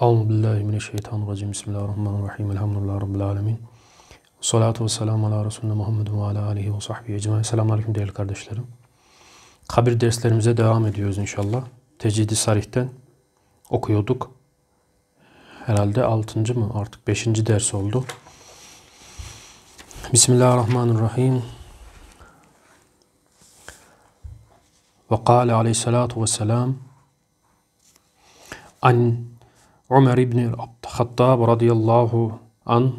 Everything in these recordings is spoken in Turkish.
Allahu billahi mineşşeytanirracim. Bismillahirrahmanirrahim. Elhamdülillahi rabbil alamin. Salatu vesselamu ala Resulüne Muhammedin ve ala alihi ve sahbihi ecmaîn. Selamünaleyküm değerli kardeşlerim. Kabir derslerimize devam ediyoruz inşallah. Tecidi Sarih'ten okuyorduk. Herhalde 6. mı artık 5. ders oldu. Bismillahirrahmanirrahim. Ve kâle aleyhissalâtu vesselâm an عمر بن الخطاب رضي الله عنه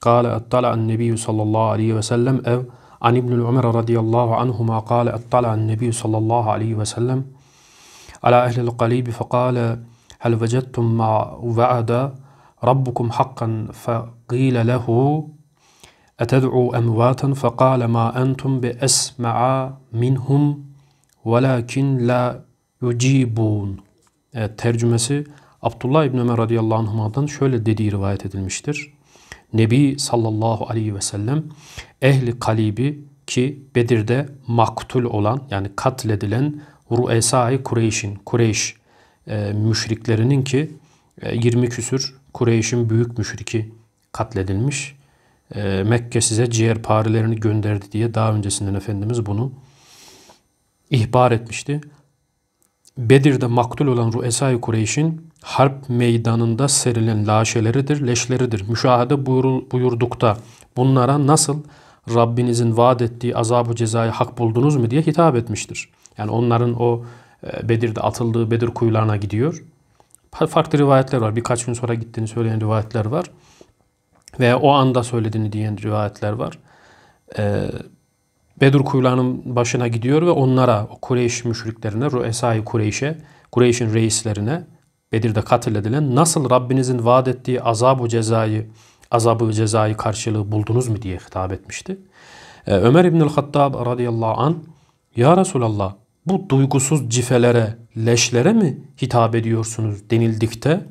قال اطلع النبي صلى الله عليه وسلم أو عن ابن عمر رضي الله عنهما قال اطلع النبي صلى الله عليه وسلم على أهل القليب فقال هل وجدتم ما وعد ربكم حقا فقيل له أتدعو أمواتا فقال ما أنتم بأسمع منهم ولكن لا يجيبون الترجمة Abdullah İbni Ömer radıyallahu anhuma'dan şöyle dediği rivayet edilmiştir. Nebi sallallahu aleyhi ve sellem ehli kalibi ki Bedir'de maktul olan yani katledilen Ruesai Kureyş'in, Kureyş e, müşriklerinin ki e, 20 küsür Kureyş'in büyük müşriki katledilmiş. E, Mekke size ciğer parilerini gönderdi diye daha öncesinden Efendimiz bunu ihbar etmişti. Bedir'de maktul olan Ruesay-ı Kureyş'in harp meydanında serilen laşeleridir, leşleridir. Müşahede buyurul, buyurdukta bunlara nasıl Rabbinizin vaat ettiği azabı cezayı hak buldunuz mu diye hitap etmiştir. Yani onların o e, Bedir'de atıldığı Bedir kuyularına gidiyor. Farklı rivayetler var. Birkaç gün sonra gittiğini söyleyen rivayetler var. Veya o anda söylediğini diyen rivayetler var. Ee, Bedur kuyularının başına gidiyor ve onlara, o Kureyş müşriklerine, Rüesai Kureyş'e, Kureyş'in reislerine Bedir'de katil edilen nasıl Rabbinizin vaat ettiği azabı cezayı, azabı cezayı karşılığı buldunuz mu diye hitap etmişti. Ee, Ömer İbnül Hattab radıyallahu an Ya Resulallah bu duygusuz cifelere, leşlere mi hitap ediyorsunuz denildikte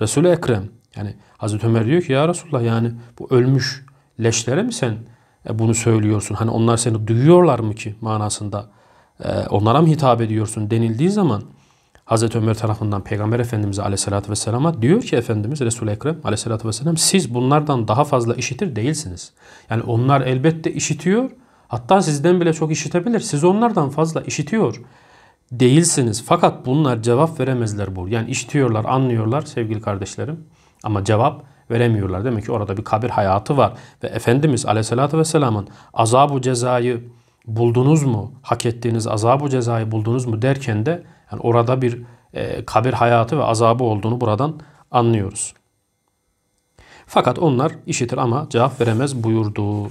Resul-i Ekrem yani Hazreti Ömer diyor ki ya Resulullah yani bu ölmüş leşlere mi sen e, bunu söylüyorsun? Hani onlar seni duyuyorlar mı ki manasında? E, onlara mı hitap ediyorsun denildiği zaman Hazreti Ömer tarafından Peygamber Efendimiz Aleyhisselatü Vesselam'a diyor ki Efendimiz Resul-i Ekrem Aleyhisselatü Vesselam siz bunlardan daha fazla işitir değilsiniz. Yani onlar elbette işitiyor hatta sizden bile çok işitebilir. Siz onlardan fazla işitiyor değilsiniz. Fakat bunlar cevap veremezler bu. Yani işitiyorlar, anlıyorlar sevgili kardeşlerim ama cevap veremiyorlar. Demek ki orada bir kabir hayatı var. Ve Efendimiz Aleyhisselatü Vesselam'ın azabı cezayı buldunuz mu? Hak ettiğiniz azabu cezayı buldunuz mu? derken de yani orada bir e, kabir hayatı ve azabı olduğunu buradan anlıyoruz. Fakat onlar işitir ama cevap veremez buyurdu.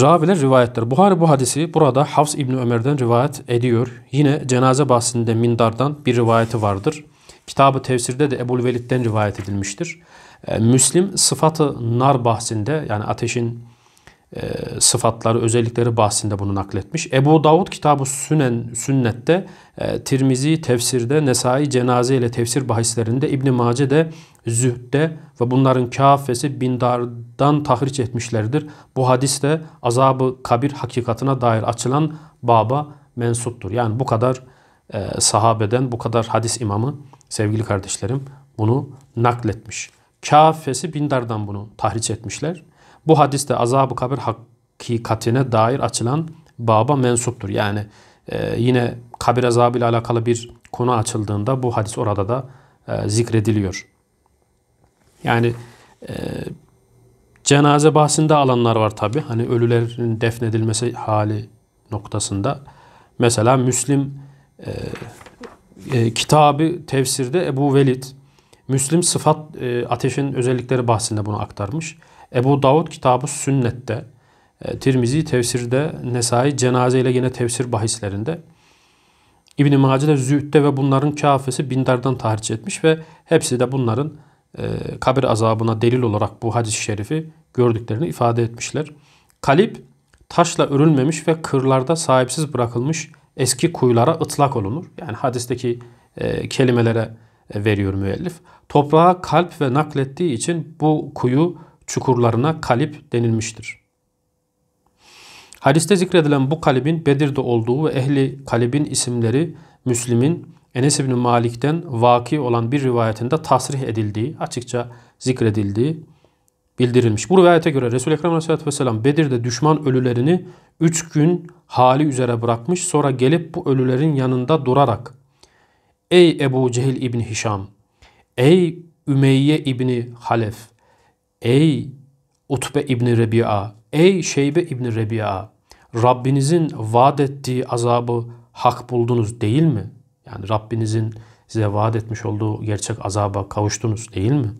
Raviler rivayetler. Buhari bu hadisi burada Hafs İbni Ömer'den rivayet ediyor. Yine cenaze bahsinde Mindar'dan bir rivayeti vardır. Kitabı tefsirde de Ebu Velid'den rivayet edilmiştir. E, Müslim sıfatı nar bahsinde yani ateşin e, sıfatları, özellikleri bahsinde bunu nakletmiş. Ebu Davud kitabı Sünen, Sünnet'te, e, Tirmizi tefsirde, Nesai cenaze ile tefsir bahislerinde, İbn Mace de Zühd'de ve bunların kafesi Bindar'dan tahriç etmişlerdir. Bu hadis de azabı kabir hakikatına dair açılan baba mensuptur. Yani bu kadar e, sahabeden, bu kadar hadis imamı sevgili kardeşlerim bunu nakletmiş. Kafesi Bindar'dan bunu tahriş etmişler. Bu hadis de azab-ı kabir hakikatine dair açılan baba mensuptur. Yani e, yine kabir azabı ile alakalı bir konu açıldığında bu hadis orada da e, zikrediliyor. Yani e, cenaze bahsinde alanlar var tabi. Hani ölülerin defnedilmesi hali noktasında. Mesela Müslim e, e, kitabı tefsirde Ebu Velid Müslim sıfat e, ateşin özellikleri bahsinde bunu aktarmış. Ebu Davud kitabı sünnette, e, Tirmizi tefsirde, Nesai cenaze ile yine tefsir bahislerinde, İbn-i Mace'de Zühd'de ve bunların kafesi Bindar'dan tahriş etmiş ve hepsi de bunların e, kabir azabına delil olarak bu hadis-i şerifi gördüklerini ifade etmişler. Kalip taşla örülmemiş ve kırlarda sahipsiz bırakılmış eski kuyulara ıtlak olunur. Yani hadisteki e, kelimelere veriyor müellif. Toprağa kalp ve naklettiği için bu kuyu çukurlarına kalip denilmiştir. Hadiste zikredilen bu kalibin Bedir'de olduğu ve ehli kalibin isimleri Müslim'in Enes İbni Malik'ten vaki olan bir rivayetinde tasrih edildiği, açıkça zikredildiği bildirilmiş. Bu rivayete göre Resul-i Ekrem Aleyhisselatü Vesselam Bedir'de düşman ölülerini 3 gün hali üzere bırakmış sonra gelip bu ölülerin yanında durarak Ey Ebu Cehil İbni Hişam, ey Ümeyye İbni Halef, ey Utbe İbni Rebi'a, ey Şeybe İbni Rebi'a, Rabbinizin vaat ettiği azabı hak buldunuz değil mi? Yani Rabbinizin size vaat etmiş olduğu gerçek azaba kavuştunuz değil mi?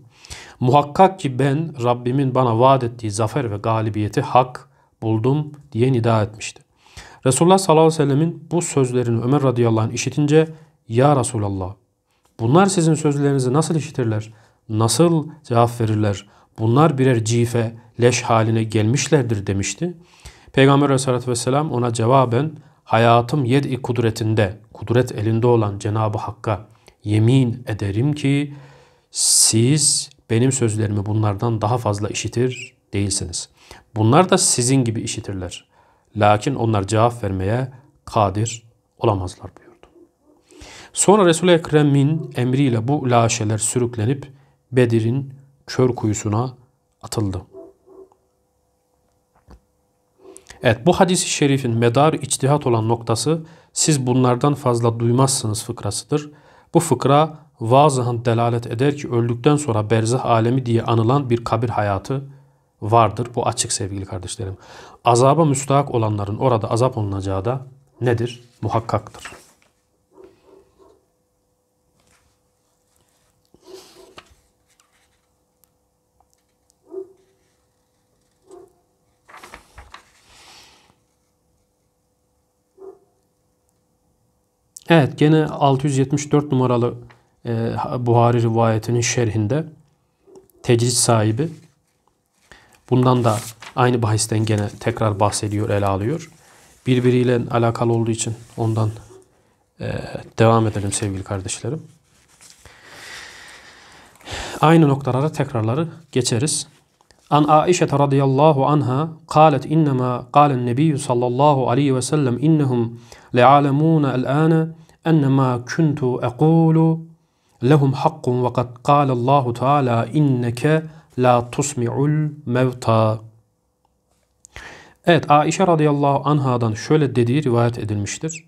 Muhakkak ki ben Rabbimin bana vaat ettiği zafer ve galibiyeti hak buldum diye nida etmişti. Resulullah sallallahu aleyhi ve sellemin bu sözlerini Ömer radıyallahu anh işitince ya Resulallah bunlar sizin sözlerinizi nasıl işitirler? Nasıl cevap verirler? Bunlar birer cife, leş haline gelmişlerdir demişti. Peygamber aleyhissalatü vesselam ona cevaben hayatım yed-i kudretinde, kudret elinde olan Cenab-ı Hakk'a yemin ederim ki siz benim sözlerimi bunlardan daha fazla işitir değilsiniz. Bunlar da sizin gibi işitirler. Lakin onlar cevap vermeye kadir olamazlar diyor. Sonra Resul-i Ekrem'in emriyle bu laşeler sürüklenip Bedir'in kör kuyusuna atıldı. Evet bu hadisi şerifin medar içtihat olan noktası siz bunlardan fazla duymazsınız fıkrasıdır. Bu fıkra vazıhan delalet eder ki öldükten sonra berzah alemi diye anılan bir kabir hayatı vardır. Bu açık sevgili kardeşlerim. Azaba müstahak olanların orada azap olunacağı da nedir? Muhakkaktır. Evet gene 674 numaralı e, Buhari rivayetinin şerhinde tecrid sahibi bundan da aynı bahisten gene tekrar bahsediyor, ele alıyor. Birbiriyle alakalı olduğu için ondan e, devam edelim sevgili kardeşlerim. Aynı noktalara tekrarları geçeriz. An Aişe radıyallahu anha قالت إنما قال النبي صلى الله عليه وسلم إنهم لعالمون الآن أن ما كنت أقول لهم حق وقد قال الله تعالى إنك la tusmi'ul mevta. Evet Aişe radıyallahu anhadan şöyle dediği rivayet edilmiştir.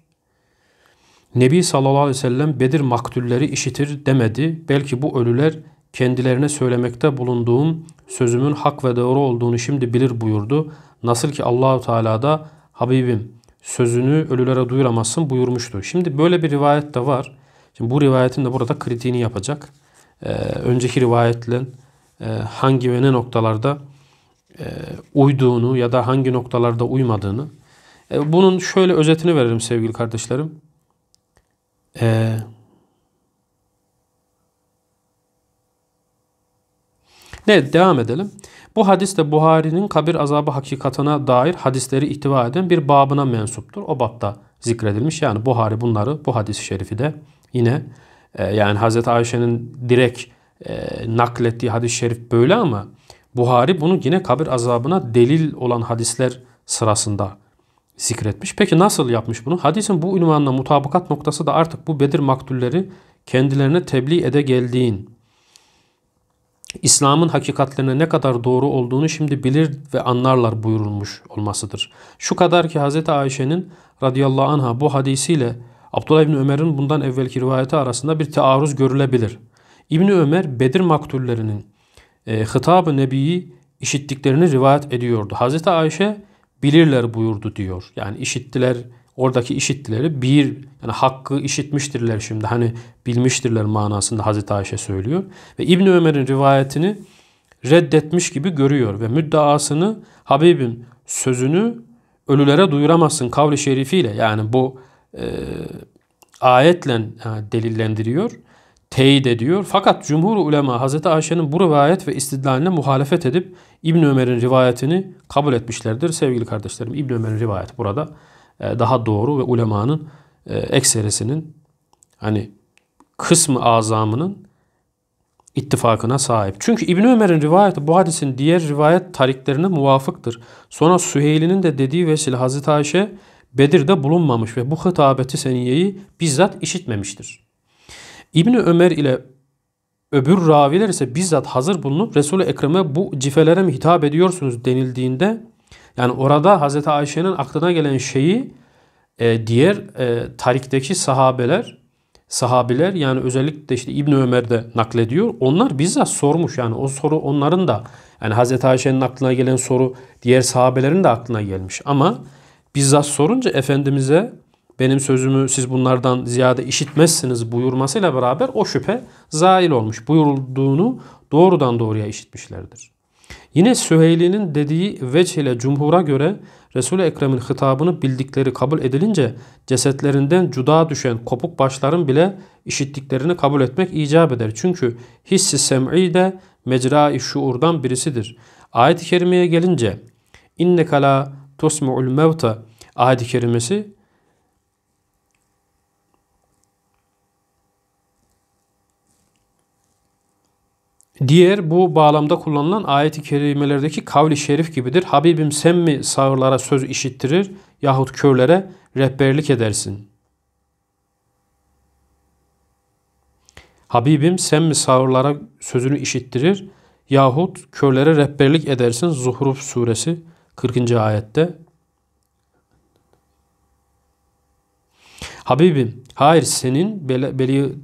Nebi sallallahu aleyhi ve sellem Bedir maktulleri işitir demedi. Belki bu ölüler kendilerine söylemekte bulunduğum sözümün hak ve doğru olduğunu şimdi bilir buyurdu. Nasıl ki Allahu Teala da Habibim sözünü ölülere duyuramazsın buyurmuştu. Şimdi böyle bir rivayet de var. Şimdi bu rivayetin de burada kritiğini yapacak. Ee, önceki rivayetle e, hangi ve ne noktalarda e, uyduğunu ya da hangi noktalarda uymadığını. E, bunun şöyle özetini veririm sevgili kardeşlerim. Eee Evet devam edelim. Bu hadis de Buhari'nin kabir azabı hakikatına dair hadisleri ihtiva eden bir babına mensuptur. O babda zikredilmiş. Yani Buhari bunları bu hadis-i şerifi de yine e, yani Hazreti Ayşe'nin direkt e, naklettiği hadis-i şerif böyle ama Buhari bunu yine kabir azabına delil olan hadisler sırasında zikretmiş. Peki nasıl yapmış bunu? Hadisin bu ünvanla mutabakat noktası da artık bu Bedir maktulleri kendilerine tebliğ ede geldiğin İslam'ın hakikatlerine ne kadar doğru olduğunu şimdi bilir ve anlarlar buyurulmuş olmasıdır. Şu kadar ki Hz. Ayşe'nin radıyallahu anha bu hadisiyle Abdullah İbni Ömer'in bundan evvelki rivayeti arasında bir taarruz görülebilir. İbni Ömer Bedir maktullerinin e, hitab-ı nebiyi işittiklerini rivayet ediyordu. Hz. Ayşe bilirler buyurdu diyor. Yani işittiler oradaki işittileri bir yani hakkı işitmiştirler şimdi hani bilmiştirler manasında Hazreti Ayşe söylüyor. Ve İbn Ömer'in rivayetini reddetmiş gibi görüyor ve müddaasını Habib'in sözünü ölülere duyuramazsın kavli şerifiyle yani bu e, ayetle yani e, delillendiriyor, teyit ediyor. Fakat cumhur ulema Hazreti Ayşe'nin bu rivayet ve istidlaline muhalefet edip İbn Ömer'in rivayetini kabul etmişlerdir sevgili kardeşlerim. İbn Ömer'in rivayeti burada e, daha doğru ve ulemanın e, ekserisinin hani kısmı azamının ittifakına sahip. Çünkü İbn Ömer'in rivayeti bu hadisin diğer rivayet tariklerine muvafıktır. Sonra Süheyli'nin de dediği vesile Hazreti Ayşe Bedir'de bulunmamış ve bu hitabeti seniyeyi bizzat işitmemiştir. İbni Ömer ile öbür raviler ise bizzat hazır bulunup Resul-i Ekrem'e bu cifelere mi hitap ediyorsunuz denildiğinde yani orada Hazreti Ayşe'nin aklına gelen şeyi e, diğer e, tarikteki sahabeler sahabiler yani özellikle işte İbn Ömer de naklediyor. Onlar bizzat sormuş yani o soru onların da yani Hazreti Ayşe'nin aklına gelen soru diğer sahabelerin de aklına gelmiş ama bizzat sorunca efendimize benim sözümü siz bunlardan ziyade işitmezsiniz buyurmasıyla beraber o şüphe zail olmuş. Buyurulduğunu doğrudan doğruya işitmişlerdir. Yine Süheyli'nin dediği veç ile cumhura göre Resul-i Ekrem'in hitabını bildikleri kabul edilince cesetlerinden cuda düşen kopuk başların bile işittiklerini kabul etmek icap eder. Çünkü hissi sem'i de mecra-i şuurdan birisidir. Ayet-i kerimeye gelince inne innekala tusmi'ul mevta ayet-i kerimesi Diğer bu bağlamda kullanılan ayet-i kerimelerdeki kavli şerif gibidir. Habibim sen mi sağırlara söz işittirir yahut körlere rehberlik edersin? Habibim sen mi sağırlara sözünü işittirir yahut körlere rehberlik edersin? Zuhruf suresi 40. ayette Habibim hayır senin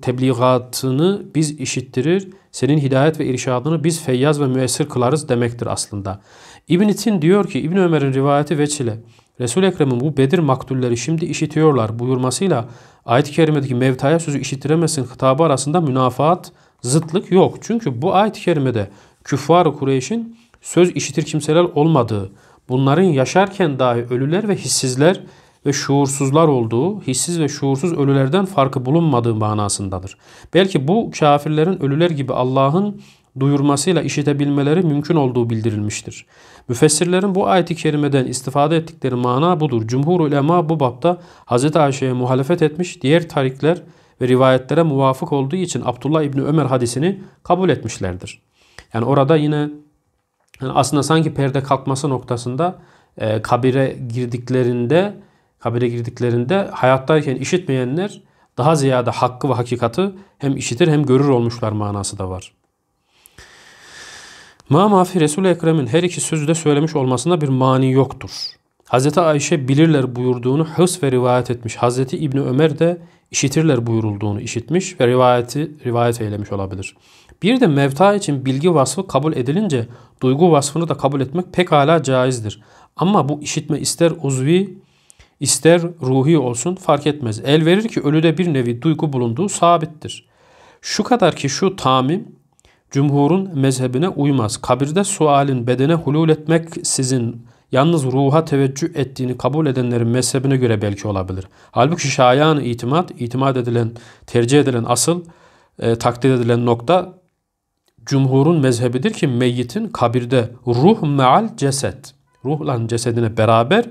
tebliğatını biz işittirir, senin hidayet ve irşadını biz feyyaz ve müessir kılarız demektir aslında. İbn Tin diyor ki İbn Ömer'in rivayeti veçile. Resul Ekrem'in bu Bedir maktulleri şimdi işitiyorlar buyurmasıyla ayet-i kerimedeki mevtaya sözü işittiremesin hitabı arasında münafaat, zıtlık yok. Çünkü bu ayet-i kerimede küffar-ı Kureyş'in söz işitir kimseler olmadığı, bunların yaşarken dahi ölüler ve hissizler ve şuursuzlar olduğu, hissiz ve şuursuz ölülerden farkı bulunmadığı manasındadır. Belki bu kafirlerin ölüler gibi Allah'ın duyurmasıyla işitebilmeleri mümkün olduğu bildirilmiştir. Müfessirlerin bu ayeti kerimeden istifade ettikleri mana budur. Cumhur ulema bu bapta Hz. Ayşe'ye muhalefet etmiş, diğer tarikler ve rivayetlere muvafık olduğu için Abdullah İbni Ömer hadisini kabul etmişlerdir. Yani orada yine yani aslında sanki perde kalkması noktasında e, kabire girdiklerinde kabire girdiklerinde hayattayken işitmeyenler daha ziyade hakkı ve hakikati hem işitir hem görür olmuşlar manası da var. Ma mafi resul Ekrem'in her iki sözde söylemiş olmasında bir mani yoktur. Hazreti Ayşe bilirler buyurduğunu hıs ve rivayet etmiş. Hazreti İbni Ömer de işitirler buyurulduğunu işitmiş ve rivayeti rivayet eylemiş olabilir. Bir de mevta için bilgi vasfı kabul edilince duygu vasfını da kabul etmek pekala caizdir. Ama bu işitme ister uzvi ister ruhi olsun fark etmez. El verir ki ölüde bir nevi duygu bulunduğu sabittir. Şu kadar ki şu tamim cumhurun mezhebine uymaz. Kabirde sualin bedene hulul etmek sizin yalnız ruha teveccüh ettiğini kabul edenlerin mezhebine göre belki olabilir. Halbuki şayan itimat, itimat edilen, tercih edilen asıl, e, takdir edilen nokta cumhurun mezhebidir ki meyyitin kabirde ruh meal ceset, ruhla cesedine beraber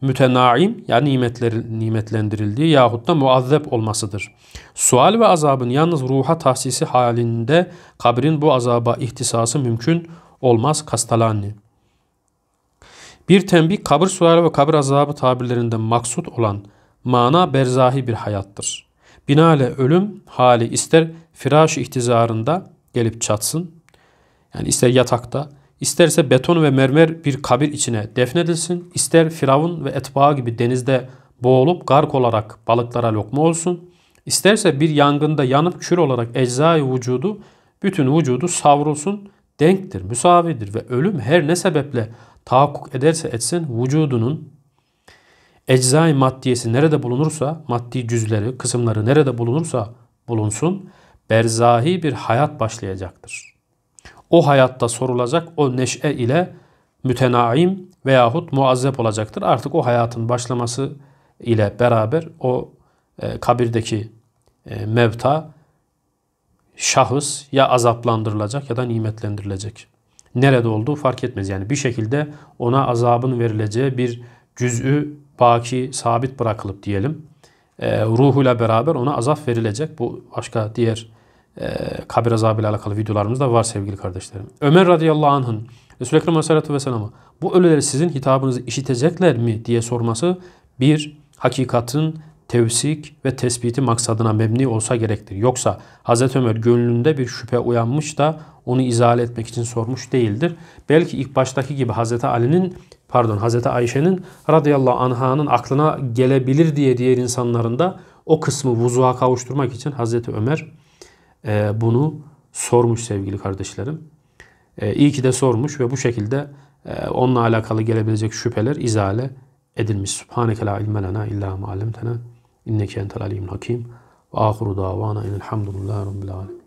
mütenaim yani nimetlerin nimetlendirildiği yahut da muazzeb olmasıdır. Sual ve azabın yalnız ruha tahsisi halinde kabrin bu azaba ihtisası mümkün olmaz kastalani. Bir tembih kabir suali ve kabir azabı tabirlerinde maksut olan mana berzahi bir hayattır. Binale ölüm hali ister firaş ihtizarında gelip çatsın, yani ister yatakta, İsterse beton ve mermer bir kabir içine defnedilsin, ister firavun ve etbaa gibi denizde boğulup gark olarak balıklara lokma olsun, isterse bir yangında yanıp kül olarak eczai vücudu, bütün vücudu savrulsun, denktir, müsavidir ve ölüm her ne sebeple tahakkuk ederse etsin vücudunun eczai maddiyesi nerede bulunursa, maddi cüzleri, kısımları nerede bulunursa bulunsun, berzahi bir hayat başlayacaktır.'' o hayatta sorulacak o neşe ile mütenaim veyahut muazzep olacaktır. Artık o hayatın başlaması ile beraber o e, kabirdeki e, mevta şahıs ya azaplandırılacak ya da nimetlendirilecek. Nerede olduğu fark etmez. Yani bir şekilde ona azabın verileceği bir cüz'ü baki sabit bırakılıp diyelim. E, ruhuyla beraber ona azap verilecek. Bu başka diğer ee, kabir azabı ile alakalı videolarımız da var sevgili kardeşlerim. Ömer radıyallahu anh'ın Resul-i Ekrem aleyhissalatü vesselam'a bu ölüleri sizin hitabınızı işitecekler mi diye sorması bir hakikatin tevsik ve tespiti maksadına memni olsa gerektir. Yoksa Hz. Ömer gönlünde bir şüphe uyanmış da onu izale etmek için sormuş değildir. Belki ilk baştaki gibi Hz. Ali'nin pardon Hz. Ayşe'nin radıyallahu anh'ın aklına gelebilir diye diğer insanların da o kısmı vuzuğa kavuşturmak için Hz. Ömer ee, bunu sormuş sevgili kardeşlerim. Ee, iyi ki de sormuş ve bu şekilde e, onunla alakalı gelebilecek şüpheler izale edilmiş. Subhaneke la ilme lena illa ma inneke entel alimul hakim. Ve ahiru davana enelhamdülillahi rabbil alemin.